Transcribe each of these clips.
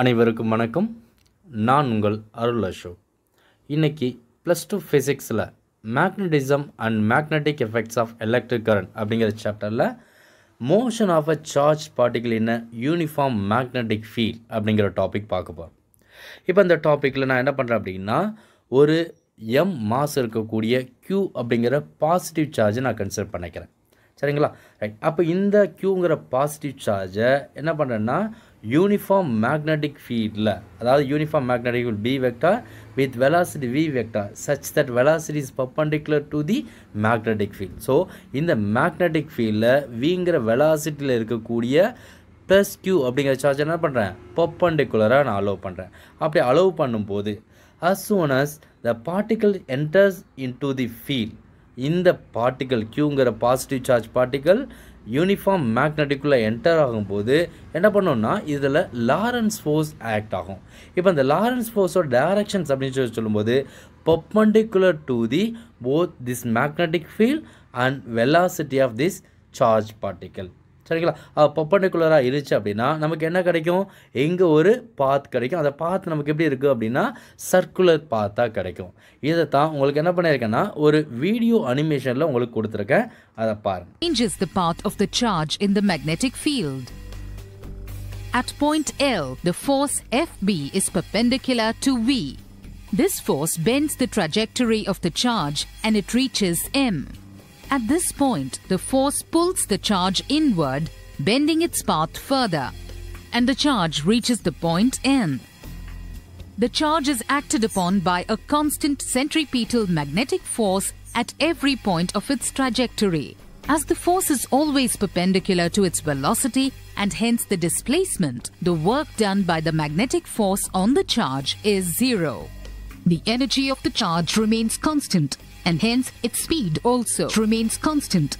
அனைவருக்கும் வணக்கம் நான் உங்கள் அருள் அசோக் இன்றைக்கி ப்ளஸ் டூ ஃபிசிக்ஸில் magnetism and magnetic effects of electric current அப்படிங்கிற சாப்டரில் motion of a charge particle in a uniform magnetic field அப்படிங்கிற டாபிக் பார்க்க போகிறோம் இப்போ இந்த டாப்பிக்கில் நான் என்ன பண்ணுறேன் அப்படின்னா ஒரு எம் மாஸ் இருக்கக்கூடிய க்யூ அப்படிங்கிற பாசிட்டிவ் சார்ஜை நான் கன்சிடர் பண்ணிக்கிறேன் சரிங்களா ரைட் அப்போ இந்த க்யூங்கிற பாசிட்டிவ் சார்ஜை என்ன பண்ணுறேன்னா யூனிஃபார்ம் மேக்னெட்டிக் ஃபீல்டில் அதாவது uniform magnetic B vector with velocity V vector such that velocity is perpendicular to the magnetic field so இந்த மேக்னெட்டிக் ஃபீல்டில் விங்கிற வெலாசிட்டியில் இருக்கக்கூடிய ப்ளஸ் கியூ அப்படிங்கிற சார்ஜ் என்ன பண்ணுறேன் பர்பண்டிகுலராக நான் அலோவ் பண்ணுறேன் அப்படி அலோவ் பண்ணும்போது as soon as the particle enters into the field இந்த பார்ட்டிக்கல் கியூங்கிற பாசிட்டிவ் சார்ஜ் பார்ட்டிக்கல் யூனிஃபார்ம் மேக்னெட்டிக்குள்ளே என்டர் ஆகும்போது என்ன பண்ணோம்னா இதில் லாரன்ஸ் ஃபோர்ஸ் ஆக்ட் ஆகும் இப்போ இந்த லாரன்ஸ் ஃபோர்ஸோட டைரக்ஷன்ஸ் அப்படின்னு சொல்லி சொல்லும்போது perpendicular to the both this magnetic field and velocity of this charge particle சரிங்களா பப்பண்டிகுலராக இருந்துச்சு அப்படின்னா நமக்கு என்ன கிடைக்கும் எங்கே ஒரு பாத் கிடைக்கும் அந்த பாத் நமக்கு எப்படி இருக்குது அப்படின்னா சர்க்குலர் பாத்தாக கிடைக்கும் இதை தான் உங்களுக்கு என்ன பண்ணியிருக்கேன்னா ஒரு வீடியோ அனிமேஷனில் உங்களுக்கு கொடுத்துருக்கேன் அதை பாருங்கள் changes the path of the charge in the magnetic field. At point L, the force FB is perpendicular to V. This force bends the trajectory of the charge and it reaches M. At this point, the force pulls the charge inward, bending its path further, and the charge reaches the point N. The charge is acted upon by a constant centripetal magnetic force at every point of its trajectory. As the force is always perpendicular to its velocity and hence the displacement, the work done by the magnetic force on the charge is zero. The energy of the charge remains constant and hence its speed also remains constant.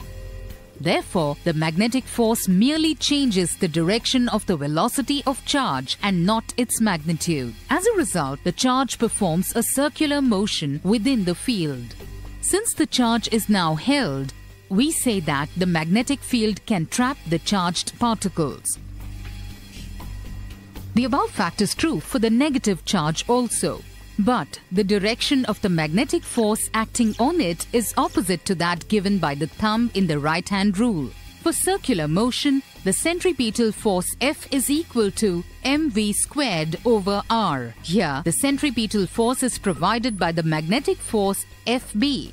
Therefore, the magnetic force merely changes the direction of the velocity of charge and not its magnitude. As a result, the charge performs a circular motion within the field. Since the charge is now held, we say that the magnetic field can trap the charged particles. The above fact is true for the negative charge also. But the direction of the magnetic force acting on it is opposite to that given by the thumb in the right-hand rule. For circular motion, the centripetal force F is equal to mv squared over r. Here, the centripetal force is provided by the magnetic force Fb.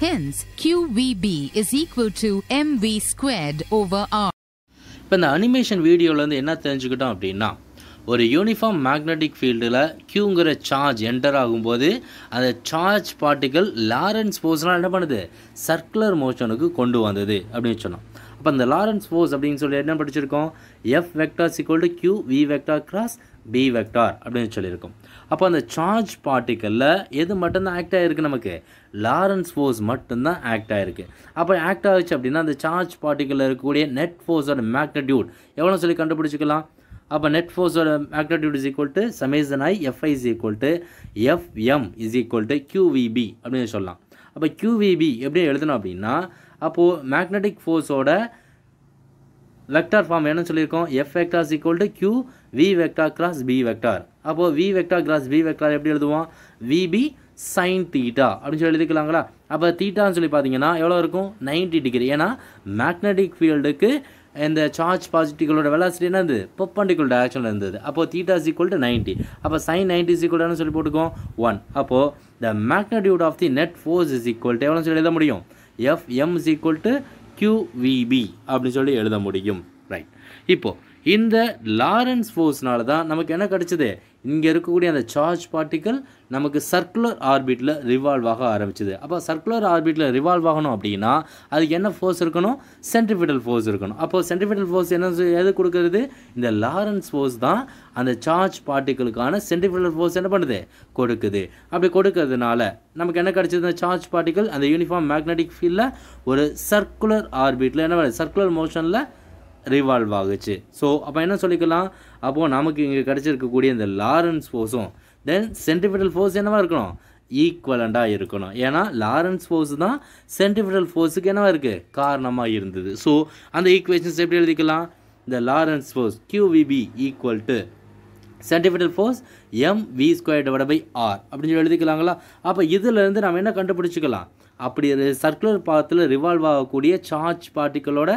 Hence, qvb is equal to mv squared over r. இப்போ இந்த animation வீடியோலேருந்து என்ன தெரிஞ்சுக்கிட்டோம் அப்படின்னா ஒரு uniform magnetic ஃபீல்டில் கியூங்கிற charge enter ஆகும்போது அந்த charge particle Lawrence ஃபோர்ஸ்னால் என்ன பண்ணுது சர்க்குலர் மோஷனுக்கு கொண்டு வந்தது அப்படின்னு சொன்னோம் அப்போ அந்த லாரன்ஸ் ஃபோர்ஸ் அப்படின்னு சொல்லி என்ன படிச்சிருக்கோம் F vector equal to Q we vector cross B vector அப்படின்னு சொல்லியிருக்கோம் அப்போ அந்த சார்ஜ் பார்ட்டிக்கலில் எது மட்டும்தான் ஆக்ட் ஆகிருக்கு நமக்கு லாரன்ஸ் ஃபோர்ஸ் மட்டும்தான் ஆக்ட் ஆகிருக்கு அப்போ ஆக்ட் ஆகிச்சு அப்படின்னா அந்த சார்ஜ் பார்ட்டிக்கலில் இருக்கக்கூடிய நெட் ஃபோர்ஸோட மேக்னட்யூட் எவ்வளோ சொல்லி கண்டுபிடிச்சிக்கலாம் அப்போ நெட் ஃபோர்ஸோட magnitude is equal to summation I F I is equal to F M is equal to Q V B அப்படின்னு சொல்லலாம் அப்போ கியூவிபி எப்படி எழுதணும் அப்படின்னா அப்போது மேக்னெட்டிக் ஃபோர்ஸோட வெக்டார் ஃபார்ம் என்னன்னு சொல்லியிருக்கோம் F vector is equal to Q we vector cross B vector அப்போது V vector cross B vector எப்படி எழுதுவோம் விபி சைன் தீட்டா அப்படின்னு சொல்லி எழுதிக்கலாங்களா அப்போ தீட்டான்னு சொல்லி பார்த்தீங்கன்னா எவ்வளோ இருக்கும் நைன்ட்டி டிகிரி ஏன்னா மேக்னெட்டிக் ஃபீல்டுக்கு இந்த சார்ஜ் பாசிட்டிவ்களோட வெலாசிட்டி என்னது பொப்பாண்டிக்கல் டேரக்ஷனில் இருந்தது அப்போது theta is equal to ninety அப்போ சைன் நைன்டி இஸ் ஈக்குவல் சொல்லி போட்டுக்கோம் ஒன் அப்போது the magnitude of the net force is equal to எவ்வளோ சொல்லி எழுத முடியும் F M is equal to Q V B அப்படின்னு சொல்லி எழுத முடியும் ரைட் இப்போது இந்த லாரன்ஸ் ஃபோர்ஸ்னால தான் நமக்கு என்ன கிடச்சிது இங்கே இருக்கக்கூடிய அந்த சார்ஜ் பார்ட்டிக்கல் நமக்கு சர்க்குலர் ஆர்பிட்டில் ரிவால்வ் ஆக ஆரம்பிச்சுது அப்போ சர்க்குலர் ஆர்பிட்டில் ரிவால்வ் ஆகணும் அப்படின்னா அதுக்கு என்ன ஃபோர்ஸ் இருக்கணும் சென்ட்ரிபிட்டல் ஃபோர்ஸ் இருக்கணும் அப்போது சென்ட்ரிபிட்டல் ஃபோர்ஸ் என்ன எது கொடுக்குறது இந்த லாரன்ஸ் ஃபோர்ஸ் தான் அந்த சார்ஜ் பார்ட்டிகளுக்கான சென்ட்ரிபிட்டல் ஃபோர்ஸ் என்ன பண்ணுது கொடுக்குது அப்படி கொடுக்கறதுனால நமக்கு என்ன கிடச்சிது அந்த சார்ஜ் பார்ட்டிகள் அந்த யூனிஃபார்ம் மேக்னெட்டிக் ஃபீல்டில் ஒரு சர்க்குலர் ஆர்பிட்டில் என்ன பண்ணுது சர்க்குலர் மோஷனில் ரிவால்வ் ஆகுச்சு ஸோ அப்போ என்ன சொல்லிக்கலாம் அப்போது நமக்கு இங்கே கிடச்சிருக்கக்கூடிய இந்த லாரன்ஸ் ஃபோர்ஸும் தென் சென்ட்ரிபிடல் ஃபோர்ஸ் என்னவாக இருக்கணும் ஈக்குவலண்டாக இருக்கணும் ஏன்னா லாரன்ஸ் ஃபோர்ஸ் தான் சென்ட்ரிபிடல் ஃபோர்ஸுக்கு என்னவாக இருக்குது காரணமாக இருந்தது ஸோ அந்த ஈக்குவேஷன்ஸ் எப்படி எழுதிக்கலாம் இந்த Lorentz force Q V B equal to centripetal force M V square divide by R அப்படின்னு சொல்லி எழுதிக்கலாங்களா அப்போ இதிலேருந்து நம்ம என்ன கண்டுபிடிச்சிக்கலாம் அப்படி சர்க்குலர் பாத்தில் ரிவால்வ் ஆகக்கூடிய சார்ஜ் பார்ட்டிக்கலோட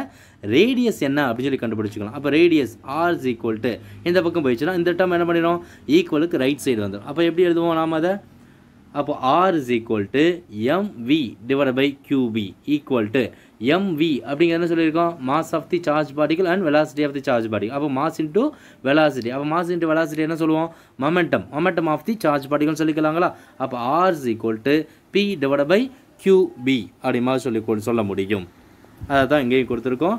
ரேடியஸ் என்ன அப்படின்னு சொல்லி கண்டுபிடிச்சிக்கலாம் அப்போ ரேடியஸ் ஆர்ஸ் ஈக்குவல் டு இந்த பக்கம் போயிடுச்சுன்னா இந்த டம் என்ன பண்ணிடும் ஈக்குவலுக்கு ரைட் சைடு வந்துடும் அப்போ எப்படி எழுதுவோம் நாம் அதை அப்போ R is equal to MV divide by Q B equal to M V அப்படிங்கிற என்ன சொல்லியிருக்கோம் mass of the charge particle and velocity of the charge particle அப்போ மாஸ் இன்ட்டு வெலாசிட்டி அப்போ மாஸ் இன்ட்டு வெலாசிட்டி என்ன சொல்லுவோம் momentum momentum of the charge particle சொல்லிக்கலாங்களா அப்போ R is equal to P divide by Q B அப்படிமா மாதிரி சொல்லி சொல்ல முடியும் அதை தான் இங்கேயும் கொடுத்துருக்கோம்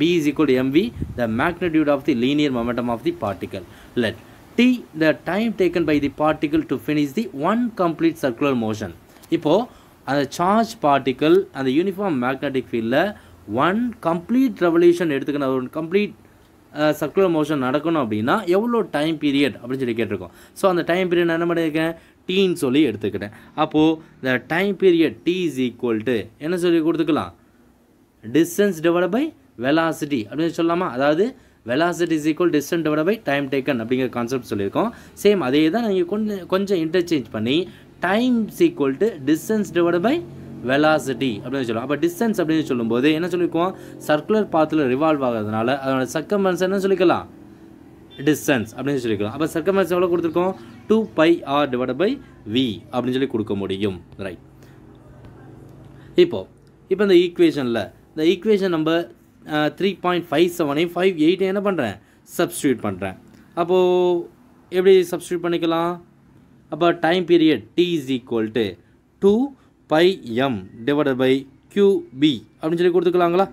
P is equal M V the magnitude of the linear momentum of the particle let T the time taken by the particle to finish the one complete circular motion இப்போது அந்த சார்ஜ் பார்ட்டிக்கல் அந்த யூனிஃபார்ம் மேக்னட்டிக் ஃபீல்டில் one complete revolution எடுத்துக்கணும் ஒரு complete circular motion நடக்கணும் அப்படின்னா எவ்வளோ time period அப்படின்னு சொல்லி கேட்டிருக்கோம் ஸோ அந்த டைம் பீரியட் என்ன பண்ணியிருக்கேன் டீன்னு சொல்லி எடுத்துக்கிட்டேன் அப்போது the time period T is equal to என்ன சொல்லி கொடுத்துக்கலாம் டிஸ்டன்ஸ் டிவைட் பை வெலாசிட்டி அப்படின்னு சொல்லலாமா அதாவது velocity is equal distance divide by time taken அப்படிங்கிற கான்செப்ட் சொல்லியிருக்கோம் சேம் அதே தான் நீங்கள் கொஞ்சம் கொஞ்சம் இன்டர்சேஞ்ச் பண்ணி time is equal to distance divide by velocity அப்படின்னு சொல்லுவோம் அப்போ டிஸ்டன்ஸ் அப்படின்னு சொல்லும்போது என்ன சொல்லியிருக்கோம் சர்க்குலர் பாத்தில் ரிவால்வ் ஆகிறதுனால அதோட சக்கம்பன்ஸ் என்ன சொல்லிக்கலாம் டிஸ்டன்ஸ் அப்படின்னு சொல்லியிருக்கிறோம் அப்போ சர்க்கமரன்ஸ் எவ்வளோ கொடுத்துருக்கோம் two pi R divide by V அப்படின்னு சொல்லி கொடுக்க முடியும் ரைட் இப்போது இப்போ இந்த ஈக்குவேஷனில் இந்த equation number three point five செவனையும் ஃபைவ் எயிட்டையும் என்ன பண்ணுறேன் சப்ஸ்டியூட் பண்ணுறேன் அப்போது எப்படி சப்ஸ்டியூட் பண்ணிக்கலாம் அப்போ time period T is equal to two pi M divide by B அப்படின்னு சொல்லி கொடுத்துக்கலாங்களா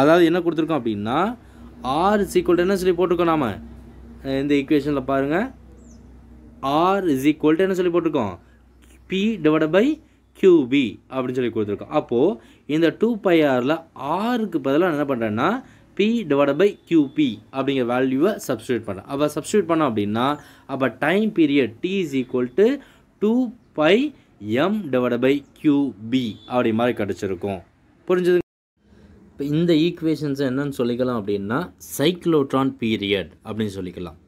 அதாவது என்ன கொடுத்துருக்கோம் அப்படின்னா ஆர் இஸ் ஈக்குவல் என்ன சொல்லி போட்டிருக்கோம் நாம் இந்த ஈக்குவேஷனில் பாருங்கள் ஆர் இஸ் ஈக்குவல் டு என்ன சொல்லி போட்டிருக்கோம் பி டிவைட் பை கியூபி அப்படின்னு சொல்லி கொடுத்துருக்கோம் அப்போது இந்த டூ பை ஆரில் ஆருக்கு பதிலாக நான் என்ன பண்ணுறேன்னா பி டிவைட் பை கியூபி அப்படிங்கிற வேல்யூவை சப்ஸ்டியூட் பண்ணேன் அப்போ சப்ஸ்டியூட் பண்ணோம் அப்படின்னா அப்போ time period T is equal to two pi M divide by Q B அப்படி மாதிரி கிடச்சிருக்கும் புரிஞ்சுது இப்போ இந்த ஈக்குவேஷன்ஸை என்னென்னு சொல்லிக்கலாம் அப்படின்னா சைக்ளோட்ரான் பீரியட் அப்படின்னு சொல்லிக்கலாம்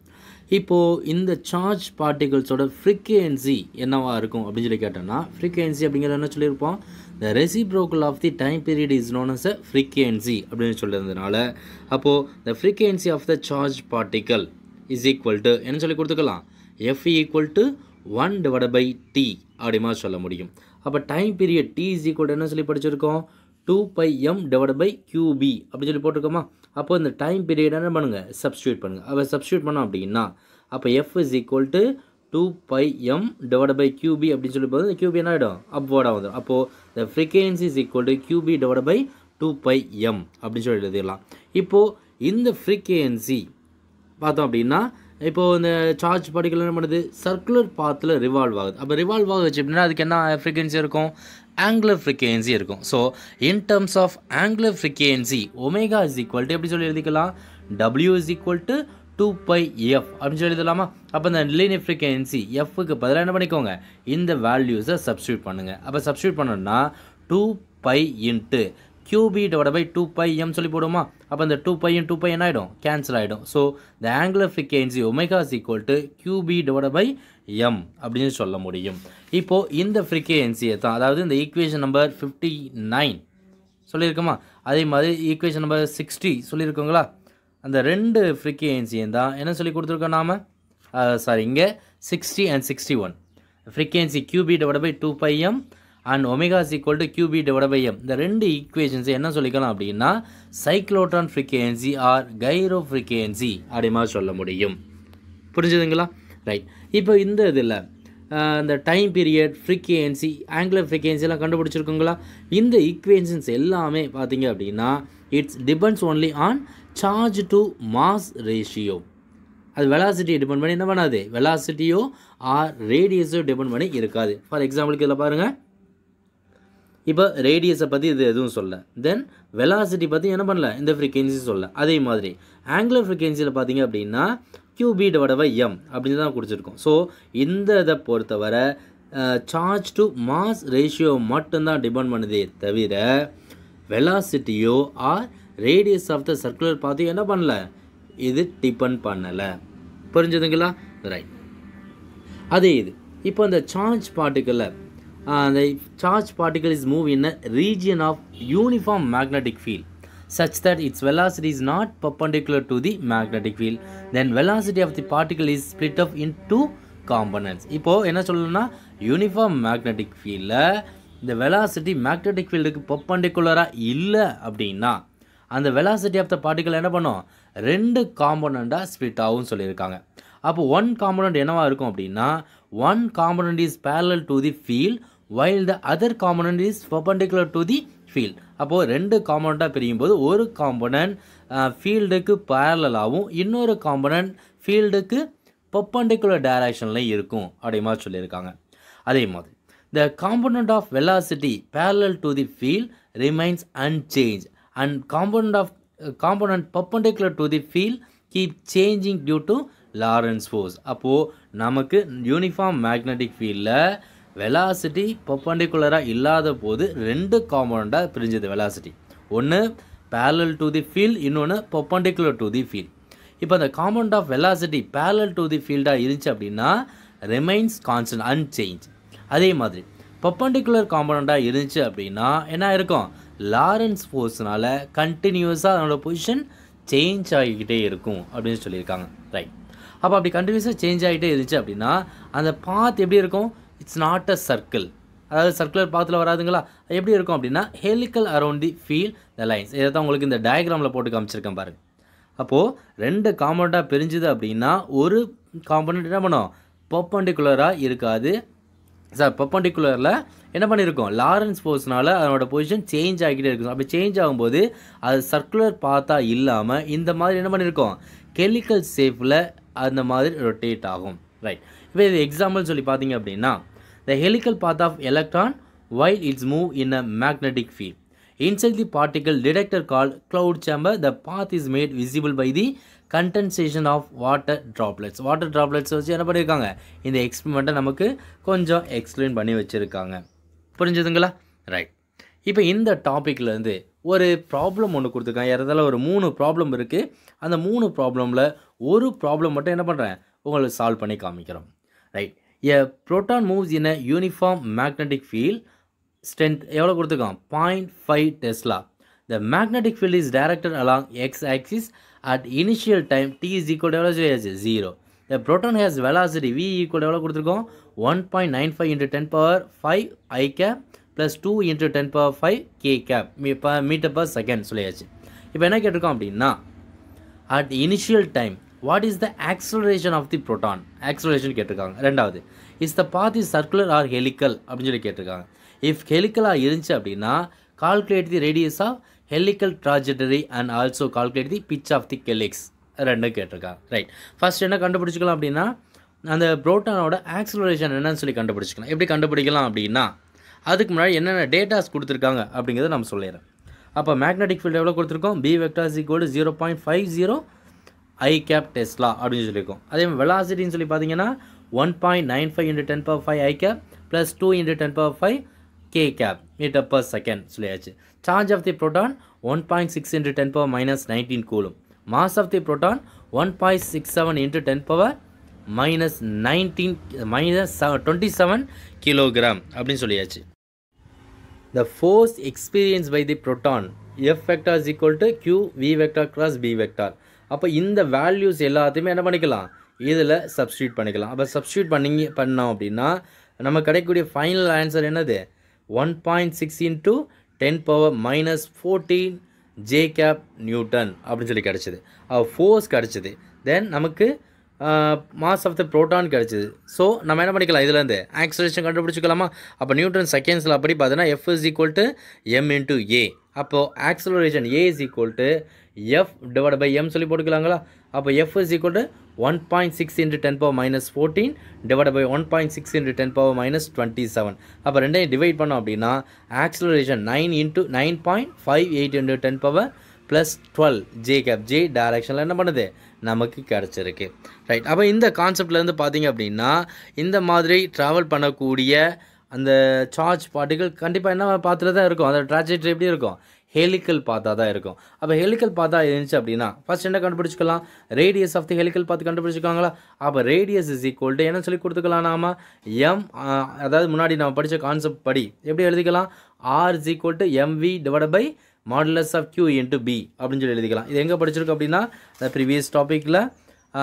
இப்போது இந்த சார்ஜ் பார்ட்டிகல்ஸோட ஃப்ரீக்குவென்சி என்னவாக இருக்கும் அப்படின்னு சொல்லி கேட்டோம்னா ஃப்ரீக்குவென்சி அப்படிங்கிறது என்ன சொல்லியிருப்போம் the reciprocal of the time period is known as a frequency அப்படின்னு சொல்லியிருந்ததுனால அப்போது the frequency of the charge particle is equal to என்ன சொல்லி கொடுத்துக்கலாம் F equal to one divide by T அப்படிமா சொல்ல முடியும் அப்போ time period T is equal என்ன சொல்லி படிச்சிருக்கோம் two pi M divide by Q B அப்படின்னு சொல்லி போட்டிருக்கோமா அப்போ இந்த டைம் பீரியட் என்ன பண்ணுங்கள் சப்ஸ்டியூட் பண்ணுங்க அப்போ சப்ஸ்டியூட் பண்ணோம் அப்படின்னா அப்போ F is equal to two pi M divide by Q B அப்படின்னு சொல்லி போது இந்த கியூபி என்ன ஆகிடும் அப்வோர்டாக வந்துடும் அப்போது இந்த frequency is equal to Q B divide by two pi M அப்படின்னு சொல்லி எழுதிடலாம் இப்போது இந்த ஃப்ரீக்வன்சி பார்த்தோம் அப்படின்னா இப்போது இந்த சார்ஜ் படிக்கல என்ன பண்ணுது சர்க்குலர் பாத்தில் ரிவால்வ் ஆகுது அப்போ ரிவால்வ் ஆகுச்சு அப்படின்னா அதுக்கு என்ன ஃப்ரீக்வன்சி இருக்கும் ஆங்குலர் ஃப்ரிக்கியன்சி இருக்கும் so in terms of angular frequency omega is equal to எப்படி சொல்லி எழுதிக்கலாம் W is equal to two pi F அப்படின்னு சொல்லி எழுதலாமா அப்போ இந்த லீனியர் ஃப்ரீக்வன்சி எஃப்புக்கு பதிலாக என்ன பண்ணிக்கோங்க இந்த வேல்யூஸை சப்ஸ்டியூட் பண்ணுங்கள் அப்போ சப்ஸ்டியூட் பண்ணோன்னா two pi into Q B divided by two pi m சொல்லி போடுமா அப்போ இந்த டூ பையும் டூ பை என்ன ஆகிடும் கேன்சல் ஆகிடும் so the angular frequency omega is equal to Q B divide by M அப்படின்னு சொல்ல முடியும் இப்போது இந்த frequency தான் அதாவது இந்த number நம்பர் ஃபிஃப்டி நைன் அதை அதே மாதிரி ஈக்குவேஷன் நம்பர் சிக்ஸ்டி இருக்குங்களா அந்த ரெண்டு frequency தான் என்ன சொல்லி கொடுத்துருக்கோம் நாம் சாரி இங்கே sixty and sixty one qb Q B by by two m and omega's equal to Q B divide by M இந்த ரெண்டு ஈக்குவேஷன்ஸ் என்ன சொல்லிக்கலாம் அப்படின்னா cyclotron frequency or gyro frequency அப்படி சொல்ல முடியும் புரிஞ்சுதுங்களா ரைட் இப்போ இந்த இதில் இந்த டைம் பீரியட் ஃப்ரீக்குவன்சி ஆங்கிலர் ஃப்ரீக்குவன்சிலாம் கண்டுபிடிச்சிருக்குங்களா இந்த ஈக்குவேஷன்ஸ் எல்லாமே பார்த்தீங்க அப்படின்னா it's depends only on charge to mass ratio அது வெலாசிட்டியை டிபெண்ட் பண்ணி என்ன பண்ணாது வெலாசிட்டியோ ஆர் ரேடியஸோ டிபெண்ட் பண்ணி இருக்காது ஃபார் எக்ஸாம்பிளுக்கு இதில் பாருங்கள் இப்போ ரேடியஸை பற்றி இது எதுவும் சொல்ல தென் வெலாசிட்டி பற்றி என்ன பண்ணல இந்த ஃப்ரீக்வன்சி சொல்ல அதே மாதிரி ஆங்கிலோ ஃப்ரீக்வன்சியில் பார்த்தீங்க அப்படின்னா கியூபி டிவைடவை எம் அப்படின்னு தான் கொடுத்துருக்கோம் ஸோ இந்த இதை பொறுத்தவரை சார்ஜ் டு மாஸ் ரேஷியோ மட்டும்தான் டிபெண்ட் பண்ணுதே தவிர வெலாசிட்டியோ or radius of the circular பார்த்து என்ன பண்ணல இது டிபெண்ட் பண்ணலை புரிஞ்சுதுங்களா ரைட் அதே இது இப்போ அந்த சார்ஜ் பார்ட்டிக்கலை Uh, the charge is move in a region of uniform uniform field field that it's its is not not to the the magnetic then then of the the is is split into components இப்போது என்ன சொல்லணும்னா uniform magnetic ஃபீல்டில் இந்த velocity magnetic ஃபீல்டுக்கு பர்பண்டிகுலராக இல்லை அப்படின்னா அந்த velocity of the particle என்ன பண்ணும் ரெண்டு காம்பனண்ட்டாக ஸ்ப்ளிட் ஆகும் சொல்லியிருக்காங்க அப்போ ஒன் காம்பனண்ட் என்னவாக இருக்கும் அப்படின்னா one component is parallel to the field while the other component is perpendicular to the field அப்போது ரெண்டு காம்பனண்ட்டாக பிரியும் போது ஒரு காம்பனண்ட் ஃபீல்டுக்கு பேரலாகவும் இன்னொரு காம்போனன்ட் ஃபீல்டுக்கு பர்பண்டிகுலர் டைரக்ஷனில் இருக்கும் அப்படி மாதிரி சொல்லியிருக்காங்க அதே மாதிரி the component of velocity parallel to the field remains unchanged and component of component perpendicular to the field keep changing due to Lorentz force அப்போது நமக்கு யூனிஃபார்ம் மேக்னட்டிக் ஃபீல்டில் வெலாசிட்டி பர்பண்டிகுலராக இல்லாத போது ரெண்டு காம்போனண்டாக பிரிஞ்சது வெலாசிட்டி ஒன்று பேரல் டு தி ஃபீல்ட் இன்னொன்று பர்பண்டிகுலர் டு தி ஃபீல்ட் இப்போ அந்த component of velocity parallel to the ஃபீல்டாக இருந்துச்சு அப்படின்னா ரிமைன்ஸ் கான்ஸ்டன்ட் அன்சேஞ்ச் அதே மாதிரி பர்பண்டிகுலர் காம்பனண்ட்டாக இருந்துச்சு அப்படின்னா என்ன இருக்கும் லாரன்ஸ் ஃபோர்ஸ்னால் கண்டினியூஸாக அதனோட பொசிஷன் சேஞ்ச் ஆகிக்கிட்டே இருக்கும் அப்படின்னு சொல்லியிருக்காங்க ரைட் அப்போ அப்படி கண்டினியூஸாக சேஞ்ச் ஆகிட்டே இருந்துச்சு அப்படின்னா அந்த பாத் எப்படி இருக்கும் இட்ஸ் நாட் அ சர்க்கிள் அதாவது சர்க்குலர் பாத்தில் வராதுங்களா எப்படி இருக்கும் அப்படின்னா helical around the field the lines இதை தான் உங்களுக்கு இந்த டயக்ராமில் போட்டு காமிச்சிருக்கேன் பாருங்கள் அப்போது ரெண்டு காம்பவுண்டாக பிரிஞ்சுது அப்படின்னா ஒரு காம்பனண்ட் என்ன பண்ணும் பப்பண்டிகுலராக இருக்காது சார் பப்பண்டிகுலரில் என்ன பண்ணியிருக்கோம் லாரன்ஸ் ஃபோர்ஸ்னால் அதனோட பொசிஷன் சேஞ்ச் ஆகிக்கிட்டே இருக்கும் அப்படி சேஞ்ச் ஆகும்போது அது சர்க்குலர் பாத்தா இல்லாமல் இந்த மாதிரி என்ன பண்ணியிருக்கோம் கெமிக்கல் சேஃபில் அந்த மாதிரி ரொட்டேட் ஆகும் ரைட் இப்போ இது எக்ஸாம்பிள் சொல்லி பார்த்தீங்க அப்படின்னா the helical path of electron while it's move in a magnetic field inside the particle detector call cloud chamber the path is made visible by the condensation of water droplets water droplets வச்சு என்ன பண்ணியிருக்காங்க இந்த எக்ஸ்பிரிமெண்ட்டை நமக்கு கொஞ்சம் explain பண்ணி வச்சுருக்காங்க புரிஞ்சுதுங்களா right இப்போ இந்த டாப்பிக்லேருந்து ஒரு ப்ராப்ளம் ஒன்று கொடுத்துருக்காங்க ஏறதால ஒரு மூணு ப்ராப்ளம் இருக்குது அந்த மூணு ப்ராப்ளமில் ஒரு ப்ராப்ளம் மட்டும் என்ன பண்ணுறேன் உங்களுக்கு சால்வ் பண்ணி காமிக்கிறோம் right a proton moves in a uniform magnetic field strength எவ்வளோ கொடுத்துருக்கோம் point five tesla the magnetic field is directed along x axis at initial time t is equal எவ்வளோ சொல்லியாச்சு zero the proton has velocity v equal எவ்வளோ கொடுத்துருக்கோம் one point nine five into ten power five i cap plus two into ten power five k cap மீ ப metre per second சொல்லியாச்சு இப்போ என்ன கேட்டிருக்கோம் அப்படின்னா at initial time what is the acceleration of the proton acceleration கேட்டிருக்காங்க ரெண்டாவது is the path is circular or helical அப்படின்னு சொல்லி கேட்டிருக்காங்க இஃப் ஹெலிக்கலாக இருந்துச்சு அப்படின்னா calculate the radius of helical trajectory and also calculate the pitch of the helix ரெண்டும் கேட்டிருக்காங்க ரைட் ஃபஸ்ட் என்ன கண்டுபிடிச்சிக்கலாம் அப்படின்னா அந்த ப்ரோட்டானோட ஆக்சலரேஷன் என்னன்னு சொல்லி கண்டுபிடிச்சிக்கலாம் எப்படி கண்டுபிடிக்கலாம் அப்படின்னா அதுக்கு முன்னாடி என்னென்ன டேட்டாஸ் கொடுத்துருக்காங்க அப்படிங்கிறத நம்ம சொல்லிடுறேன் அப்போ மேக்னெட்டிக் ஃபீல்டு எவ்வளோ கொடுத்துருக்கோம் b vectors equal zero point five zero i cap tesla அப்படின்னு சொல்லியிருக்கோம் அதே மாதிரி வெலாசிட்டின்னு சொல்லி பார்த்தீங்கன்னா one point nine five into ten power five i cap plus two into ten power five k cap metre per second சொல்லியாச்சு charge of the proton one point six into ten power minus nineteen coulomb mass of the proton one point six seven into ten power minus nineteen minus twenty seven kilogram அப்படின்னு சொல்லியாச்சு the force experience by the proton f vector is equal to Q we vector cross B vector அப்போ இந்த values எல்லாத்தையுமே என்ன பண்ணிக்கலாம் இதில் substitute பண்ணிக்கலாம் அப்போ சப்ஸ்டியூட் பண்ணிங்க பண்ணோம் அப்படின்னா நம்ம கிடைக்கக்கூடிய ஃபைனல் ஆன்சர் என்னது one point six into ten power minus fourteen j cap newton அப்படின்னு சொல்லி கிடச்சிது ஃபோர்ஸ் கிடச்சிது தென் நமக்கு மாஸ் ஆஃப் த ப்ரோட்டான் கிடச்சிது ஸோ நம்ம என்ன பண்ணிக்கலாம் இதுலேருந்து ஆக்சலேஷன் கண்டுபிடிச்சிக்கலாமா அப்போ நியூட்டன் செகண்ட்ஸில் அப்படி பார்த்தீங்கன்னா f is equal to m into a அப்போது acceleration a is equal to f divide by m சொல்லி போட்டுக்கலாங்களா அப்போ F is equal to one point six into ten power minus fourteen divide by one point six into ten power minus twenty seven அப்போ ரெண்டையும் divide பண்ணோம் அப்படின்னா acceleration nine into nine point five eight into ten power plus twelve j cap j டேரெக்ஷனில் என்ன பண்ணுது நமக்கு கிடச்சிருக்கு right அப்போ இந்த கான்செப்ட்லேருந்து பார்த்தீங்க அப்படின்னா இந்த மாதிரி ட்ராவல் பண்ணக்கூடிய அந்த சார்ஜ் பார்ட்டிகள் கண்டிப்பாக என்ன பார்த்துட்டு தான் இருக்கும் அந்த ட்ராஜெக்டரி எப்படி இருக்கும் ஹெலிக்கல் பார்த்தா தான் இருக்கும் அப்போ ஹெலிக்கல் பார்த்தா இருந்துச்சு அப்படின்னா ஃபஸ்ட் என்ன கண்டுபிடிச்சிக்கலாம் ரேடியஸ் ஆஃப் தி ஹெலிக்கல் பார்த்து கண்டுபிடிச்சிக்காங்களா அப்போ ரேடியஸ் இஸ் ஈக்குவல் டு என்ன சொல்லி கொடுத்துக்கலாம் நாம எம் அதாவது முன்னாடி நம்ம படித்த கான்செப்ட் படி எப்படி எழுதிக்கலாம் r is equal to MV divide by modulus of q into b அப்படின்னு சொல்லி எழுதிக்கலாம் இது எங்கே படிச்சிருக்கோம் அப்படின்னா ப்ரீவியஸ் டாப்பிக்கில்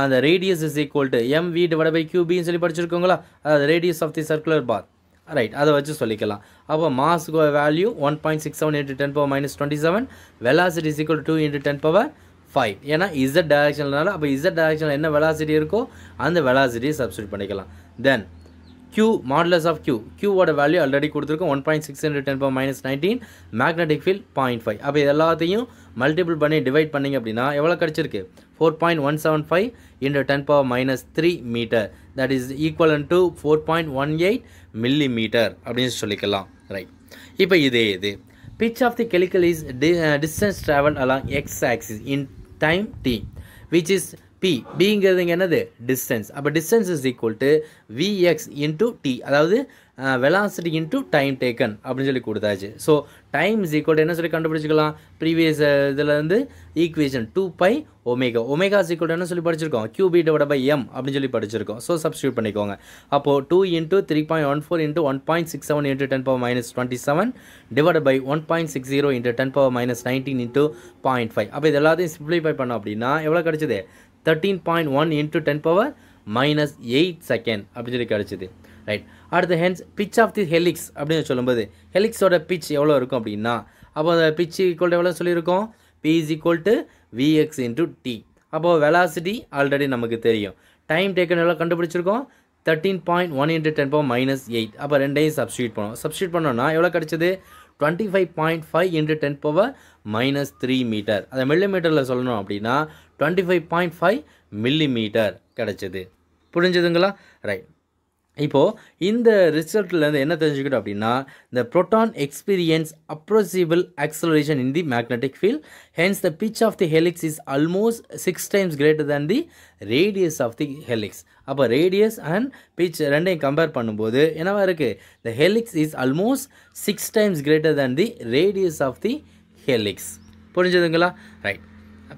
அந்த radius is equal to MV divide by பின்னு சொல்லி படிச்சிருக்கோங்களா அதாவது radius of the circular path right அதை வச்சு சொல்லிக்கலாம் அப்போ mass value one point six seven into ten power minus twenty seven velocity equal two into ten power five ஏன்னா z டேரக்ஷனால அப்போ இசட் டேரக்ஷனில் என்ன வெலாசிட்டி இருக்கோ அந்த வெலாசிட்டியை சப்ஸ்டியூட் பண்ணிக்கலாம் then q modulus of q க்யூவோட வேல்யூ ஆல்ரெடி கொடுத்துருக்கோம் one point six hundred ten power minus nineteen magnetic field point five அப்போ எல்லாத்தையும் மல்டிபிள் பண்ணி டிவைட் பண்ணிங்க அப்படின்னா எவ்வளோ கிடச்சிருக்கு 4.175 into 10 power minus 3 meter that is equivalent to 4.18 millimeter அப்படின்னு சொல்லிக்கலாம் ரைட் இப்போ இதே இது pitch of the helical is distance traveled along x axis in time t which is P Bங்கிறது என்னது distance அப்போ distance is equal to Vx into T அதாவது velocity into time taken அப்படின்னு சொல்லி கொடுத்தாச்சு ஸோ டைம் இஸ் ஈக்குவல் என்ன சொல்லி கண்டுபிடிச்சிக்கலாம் previous இதுலேருந்து வந்து equation two pi omega omega சீக்கிரம் என்ன சொல்லி படிச்சிருக்கோம் கியூபி டிவைட் பை எம் அப்படின்னு சொல்லி படிச்சிருக்கோம் ஸோ சப்ஸ்டியூட் பண்ணிக்கோங்க அப்போது two into three point one four into one point six seven into ten power minus twenty seven divide by one point six zero into ten power minus nineteen into point five அப்போ இது எல்லாத்தையும் simplify பண்ணோம் அப்படின்னா எவ்வளோ கிடச்சிது thirteen point one into ten power minus eight second அப்படின்னு சொல்லி கிடச்சிது ரைட் அடுத்து hence pitch of the helix அப்படின்னு சொல்லும்போது ஹெலிக்ஸோட பிச் எவ்வளோ இருக்கும் அப்படின்னா அப்போ அந்த பிச் ஈக்குவல் எவ்வளோ சொல்லியிருக்கோம் p is equal to v x into t அப்போது வெலாசிட்டி ஆல்ரெடி நமக்கு தெரியும் டைம் டேக்கன் எவ்வளோ கண்டுபிடிச்சிருக்கோம் thirteen point one into ten power minus eight அப்போ ரெண்டையும் சப்ஸ்டியூட் பண்ணுவோம் சப்ஸ்டியூட் பண்ணோம்னா எவ்வளோ கிடச்சிது twenty five point five into ten power minus three metre அதை மில்லி மீட்டரில் சொல்லணும் அப்படின்னா twenty five point five millimetre கிடச்சிது புரிஞ்சுதுங்களா ரைட் இப்போது இந்த ரிசல்ட்லேருந்து என்ன தெரிஞ்சுக்கிட்டோம் அப்படின்னா இந்த proton experience appreciable acceleration in the magnetic field hence the pitch of the helix is almost six times greater than the radius of the helix அப்போ radius and pitch ரெண்டையும் கம்பேர் பண்ணும்போது என்னவா இருக்குது the helix is almost six times greater than the radius of the helix புரிஞ்சதுங்களா right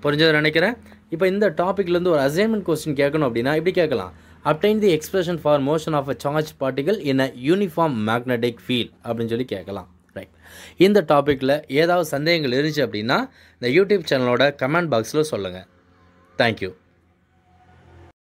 புரிஞ்சது நினைக்கிறேன் இப்போ இந்த டாப்பிக்லேருந்து ஒரு அசைன்மெண்ட் கொஸ்டின் கேட்கணும் அப்படின்னா இப்படி கேட்கலாம் obtain the expression for motion of a charge particle in a uniform magnetic field அப்படின்னு சொல்லி கேட்கலாம் ரைட் இந்த டாப்பிக்கில் ஏதாவது சந்தேகங்கள் இருந்துச்சு அப்படின்னா இந்த யூடியூப் சேனலோட கமெண்ட் பாக்ஸில் சொல்லுங்கள் தேங்க்யூ